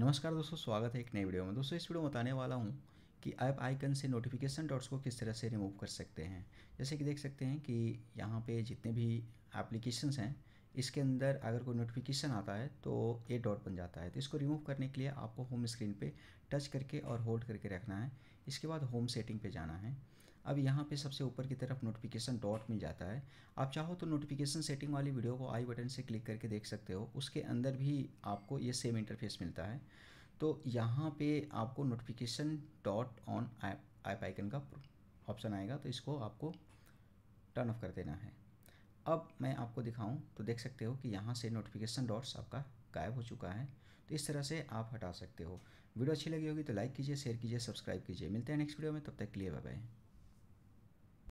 नमस्कार दोस्तों स्वागत है एक नए वीडियो में दोस्तों इस वीडियो में बताने वाला हूँ कि ऐप आइकन से नोटिफिकेशन डॉट्स को किस तरह से रिमूव कर सकते हैं जैसे कि देख सकते हैं कि यहाँ पे जितने भी एप्लीकेशंस हैं इसके अंदर अगर कोई नोटिफिकेशन आता है तो ये डॉट बन जाता है तो इसको रिमूव करने के लिए आपको होम स्क्रीन पर टच करके और होल्ड करके रखना है इसके बाद होम सेटिंग पे जाना है अब यहाँ पे सबसे ऊपर की तरफ नोटिफिकेशन डॉट मिल जाता है आप चाहो तो नोटिफिकेशन सेटिंग वाली वीडियो को आई बटन से क्लिक करके देख सकते हो उसके अंदर भी आपको ये सेम इंटरफेस मिलता है तो यहाँ पे आपको notification dot on app app icon का ऑप्शन आएगा तो इसको आपको टर्न ऑफ कर देना है अब मैं आपको दिखाऊँ तो देख सकते हो कि यहाँ से नोटिफिकेशन डॉट्स आपका गायब हो चुका है तो इस तरह से आप हटा सकते हो वीडियो अच्छी लगी होगी तो लाइक कीजिए शेयर कीजिए सब्सक्राइब कीजिए मिलते हैं नेक्स्ट वीडियो में तब तक के लिए बाय